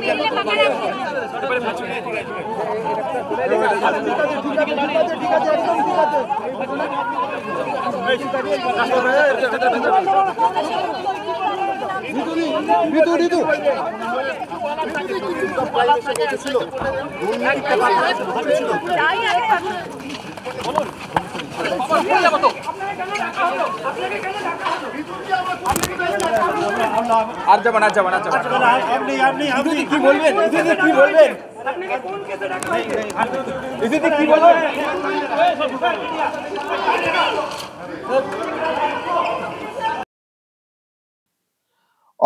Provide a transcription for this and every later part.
ঋতু ঋতু ছিল ছিল আর যাবেন আর যাবেন আর যাবেন আপনি আপনি কি বলবেন কি বলবেন কি বলবেন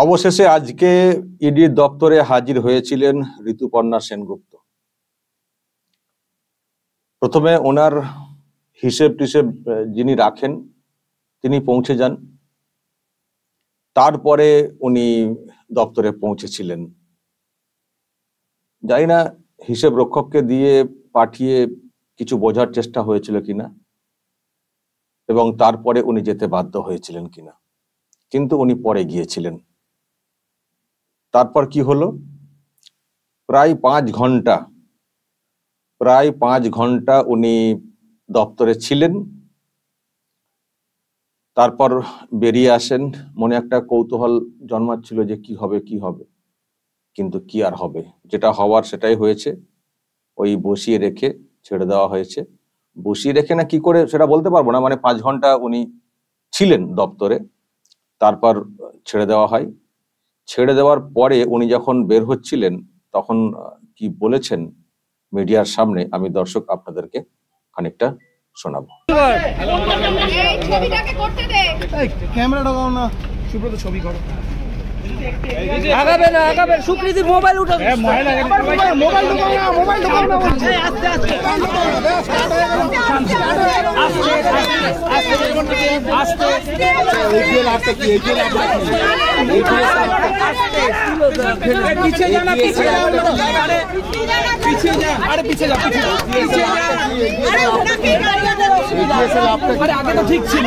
অবশেষে আজকে ইডির দপ্তরে হাজির হয়েছিলেন ঋতুপর্ণা সেনগুপ্ত প্রথমে ওনার হিসেব টিসেব যিনি রাখেন তিনি পৌঁছে যান তারপরে উনি দপ্তরে পৌঁছেছিলেন জানি না হিসেব রক্ষককে দিয়ে পাঠিয়ে কিছু বোঝার চেষ্টা হয়েছিল কিনা এবং তারপরে উনি যেতে বাধ্য হয়েছিলেন কিনা কিন্তু উনি পরে গিয়েছিলেন তারপর কি হলো প্রায় পাঁচ ঘন্টা প্রায় পাঁচ ঘন্টা উনি দপ্তরে ছিলেন তারপর বেরিয়ে আসেন মনে একটা কৌতূহল জন্মাচ্ছিল যে কি হবে কি হবে কিন্তু কি আর হবে যেটা হওয়ার সেটাই হয়েছে ওই বসিয়ে রেখে ছেড়ে দেওয়া হয়েছে বসিয়ে রেখে না কি করে সেটা বলতে পারবো না মানে পাঁচ ঘন্টা উনি ছিলেন দপ্তরে তারপর ছেড়ে দেওয়া হয় ছেড়ে দেওয়ার পরে উনি যখন বের হচ্ছিলেন তখন কি বলেছেন মিডিয়ার সামনে আমি দর্শক আপনাদেরকে খানিকটা শোনাবো ক্যামেরা ছবি করো আগাবে না আগাবে মোবাইল মোবাইল মোবাইল আগে তো ঠিক ছিল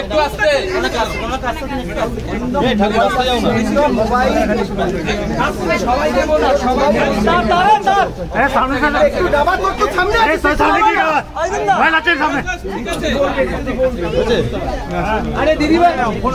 একটু আসতে সবাই দেবো না সবাই সামনে সামনে একটু ডাবা করতো সামনে সামনে কি সামনে আরে দিদি ভাই ফোন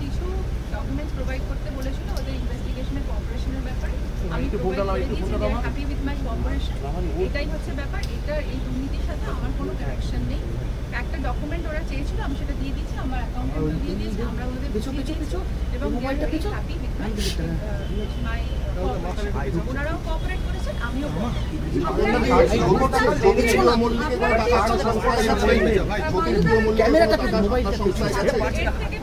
ডকুমেন্টস প্রোভাইড করতে বলেছিল ওদের ইনভেস্টিগেশনের কোঅপারেশনের ব্যাপারে আমি প্রোভাইড করে দিয়েছি যে হ্যাপি উইথ মাই কোঅপারেশন এটাই হচ্ছে ব্যাপার এটা এই দুর্নীতির সাথে আমার কোনো কানেকশন নেই একটা ডকুমেন্ট ওরা চেয়েছিল আমি সেটা দিয়ে দিয়েছি আমার অ্যাকাউন্টে দিয়ে দিয়েছি আমরা ওদের কিছু কিছু কিছু এবং মোবাইলটা কিছু হ্যাপি উইথ মাই ওনারাও কোঅপারেট করেছেন আমিও ক্যামেরাটা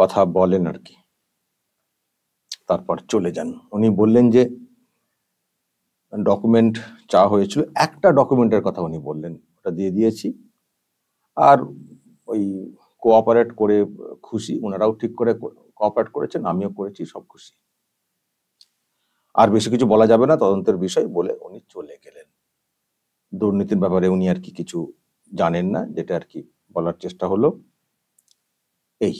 কথা বলেন আর কি তারপর চলে যান উনি বললেন যে ডকুমেন্ট চা হয়েছিল একটা ডকুমেন্টের কথা উনি বললেন ওটা দিয়ে দিয়েছি আর ওই কোঅপারেট করে খুশি ওনারাও ঠিক করে কোঅপারেট করেছেন আমিও করেছি সব খুশি আর বেশি কিছু বলা যাবে না তদন্তের বিষয় বলে উনি চলে গেলেন দুর্নীতির ব্যাপারে উনি আর কি কিছু জানেন না যেটা আর কি বলার চেষ্টা হলো এই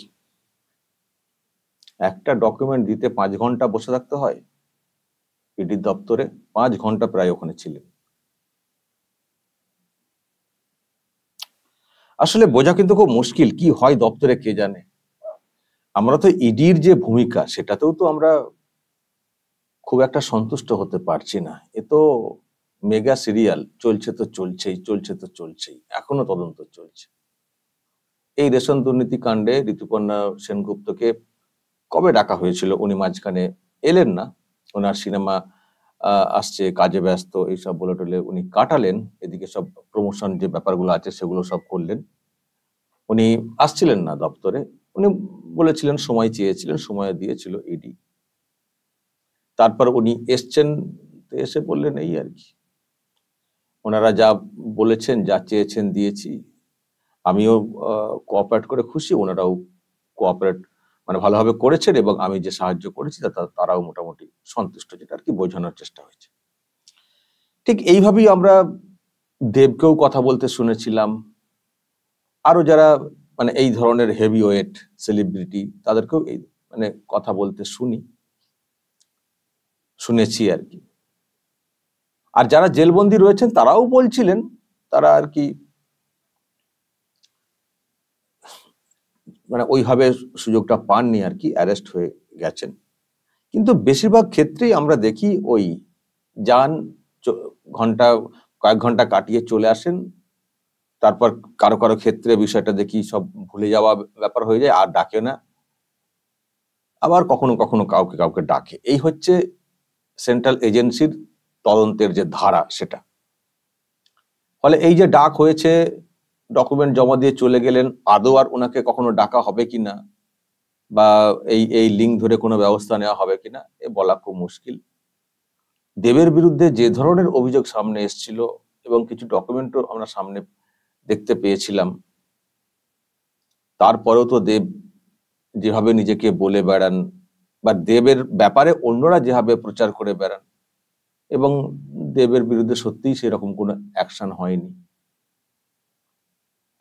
একটা ডকুমেন্ট দিতে পাঁচ ঘন্টা বসে থাকতে হয় ইডি দপ্তরে পাঁচ ঘন্টা প্রায় ওখানে ছিলেন আসলে বোঝা কিন্তু খুব মুশকিল কি হয় দপ্তরে কে জানে আমরা তো ইডির যে ভূমিকা সেটাতেও তো আমরা খুব একটা সন্তুষ্ট হতে পারছি না এ তো মেগা সিরিয়াল চলছে তো চলছেই চলছে তো চলছেই এখনো তদন্ত চলছে এই রেশন দুর্নীতি কাণ্ডে ঋতুপর্ণা সেনগুপ্তকে কবে ডাকা হয়েছিল উনি মাঝখানে এলেন না ওনার সিনেমা আসছে কাজে ব্যস্ত এইসব বলে টলে উনি কাটালেন এদিকে সব প্রমোশন যে ব্যাপারগুলো আছে সেগুলো সব করলেন উনি আসছিলেন না দপ্তরে উনি বলেছিলেন সময় চেয়েছিলেন সময় দিয়েছিল ইডি e তারপর উনি এসছেন এসে বললেন এই আর কি ওনারা যা বলেছেন যা চেয়েছেন দিয়েছি আমিও কোঅপারেট করে খুশি ওনারাও কোঅপারেট মানে ভালোভাবে করেছেন এবং আমি যে সাহায্য করেছি তারাও মোটামুটি সন্তুষ্ট যেটা আর কি বোঝানোর চেষ্টা হয়েছে ঠিক এইভাবেই আমরা দেবকেও কথা বলতে শুনেছিলাম আরো যারা মানে এই ধরনের হেভি ওয়েট সেলিব্রিটি তাদেরকেও এই মানে কথা বলতে শুনি শুনেছি আর কি আর যারা জেলবন্দি রয়েছেন তারাও বলছিলেন তারা আর কি মানে ওইভাবে সুযোগটা পাননি আর কি অ্যারেস্ট হয়ে গেছেন কিন্তু বেশিরভাগ ক্ষেত্রেই আমরা দেখি ওই যান ঘন্টা কয়েক ঘন্টা কাটিয়ে চলে আসেন তারপর কারো কারো ক্ষেত্রে বিষয়টা দেখি সব ভুলে যাওয়া ব্যাপার হয়ে যায় আর ডাকে না আবার কখনো কখনো কাউকে কাউকে ডাকে এই হচ্ছে সেন্ট্রাল এজেন্সির তদন্তের যে ধারা সেটা ফলে এই যে ডাক হয়েছে ডকুমেন্ট জমা দিয়ে চলে গেলেন আদৌ আর ওনাকে কখনো ডাকা হবে কি না বা এই এই লিঙ্ক ধরে কোনো ব্যবস্থা নেওয়া হবে কিনা এ বলা খুব মুশকিল দেবের বিরুদ্ধে যে ধরনের অভিযোগ সামনে এসছিল এবং কিছু ডকুমেন্টও আমরা সামনে দেখতে পেয়েছিলাম তারপরেও তো দেব যেভাবে নিজেকে বলে বেড়ান বা দেবের ব্যাপারে অন্যরা যেভাবে প্রচার করে বেড়ান এবং দেবের বিরুদ্ধে সত্যিই সেরকম কোনো অ্যাকশন হয়নি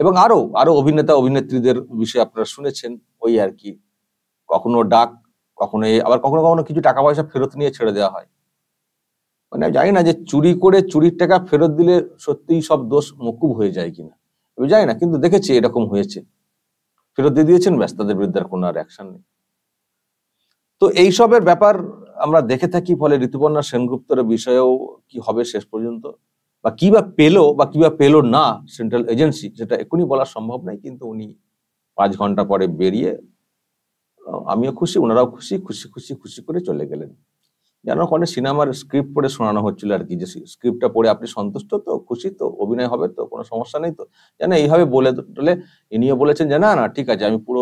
এবং আরো আরো অভিনেতা অভিনেত্রীদের বিষয়ে আপনারা শুনেছেন ওই আর কি কখনো ডাক কখনো আবার কখনো কখনো কিছু টাকা পয়সা ফেরত নিয়ে ছেড়ে দেওয়া হয় মানে জানি না যে চুরি করে চুরির টাকা ফেরত দিলে সত্যিই সব দোষ মকুব হয়ে যায় কিনা আমি জানি না কিন্তু দেখেছি এরকম হয়েছে ফেরত দিয়ে দিয়েছেন ব্যস্তাদের তাদের বিরুদ্ধে কোনো আর অ্যাকশন নেই তো এইসবের ব্যাপার আমরা দেখে থাকি ফলে ঋতুপর্ণা সেনগুপ্তর বিষয়েও কি হবে শেষ পর্যন্ত বা কিবা পেলো বা কিবা পেলো না সেন্ট্রাল এজেন্সি সেটা এখনই বলা সম্ভব নয় কিন্তু উনি পাঁচ ঘন্টা পরে বেরিয়ে আমিও খুশি ওনারাও খুশি খুশি খুশি খুশি করে চলে গেলেন যেন ওখানে সিনেমার স্ক্রিপ্ট পড়ে শোনানো হচ্ছিল আর কি যে স্ক্রিপ্টটা পড়ে আপনি সন্তুষ্ট তো খুশি তো অভিনয় হবে তো কোনো সমস্যা নেই তো যেন এইভাবে বলে তোলে ইনিও বলেছেন যে না না ঠিক আছে আমি পুরো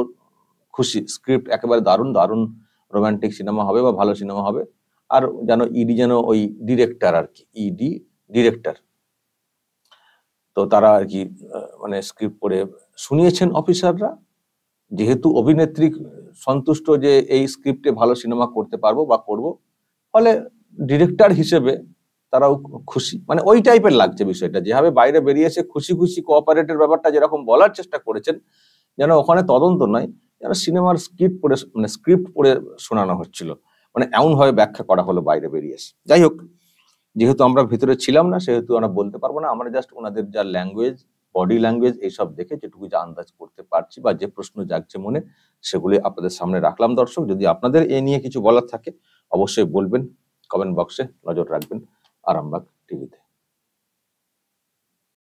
খুশি স্ক্রিপ্ট একেবারে দারুণ দারুণ রোমান্টিক সিনেমা হবে বা ভালো সিনেমা হবে আর যেন ইডি যেন ওই ডিরেক্টর আর কি ইডি ডিরেক্টর তো তারা আর কি মানে স্ক্রিপ্ট করে শুনিয়েছেন অফিসাররা যেহেতু অভিনেত্রী সন্তুষ্ট যে এই স্ক্রিপ্টে ভালো সিনেমা করতে পারবো বা করব ফলে ডিরেক্টর হিসেবে তারাও খুশি মানে ওই টাইপের লাগছে বিষয়টা যেভাবে বাইরে বেরিয়েছে খুশি খুশি কোঅপারেটের ব্যাপারটা যেরকম বলার চেষ্টা করেছেন যেন ওখানে তদন্ত নয় যেন সিনেমার স্ক্রিপ্ট পড়ে মানে স্ক্রিপ্ট পড়ে শোনানো হচ্ছিল মানে এমনভাবে ব্যাখ্যা করা হলো বাইরে বেরিয়ে এসে যাই হোক যেহেতু আমরা ভিতরে ছিলাম না সেহেতু আমরা বলতে পারবো না আমরা জাস্ট ওনাদের যা ল্যাঙ্গুয়েজ বডি ল্যাঙ্গুয়েজ এইসব দেখে যেটুকু যা আন্দাজ করতে পারছি বা যে প্রশ্ন জাগছে মনে সেগুলি আপনাদের সামনে রাখলাম দর্শক যদি আপনাদের এ নিয়ে কিছু বলার থাকে অবশ্যই বলবেন কমেন্ট বক্সে নজর রাখবেন আরামবাগ টিভিতে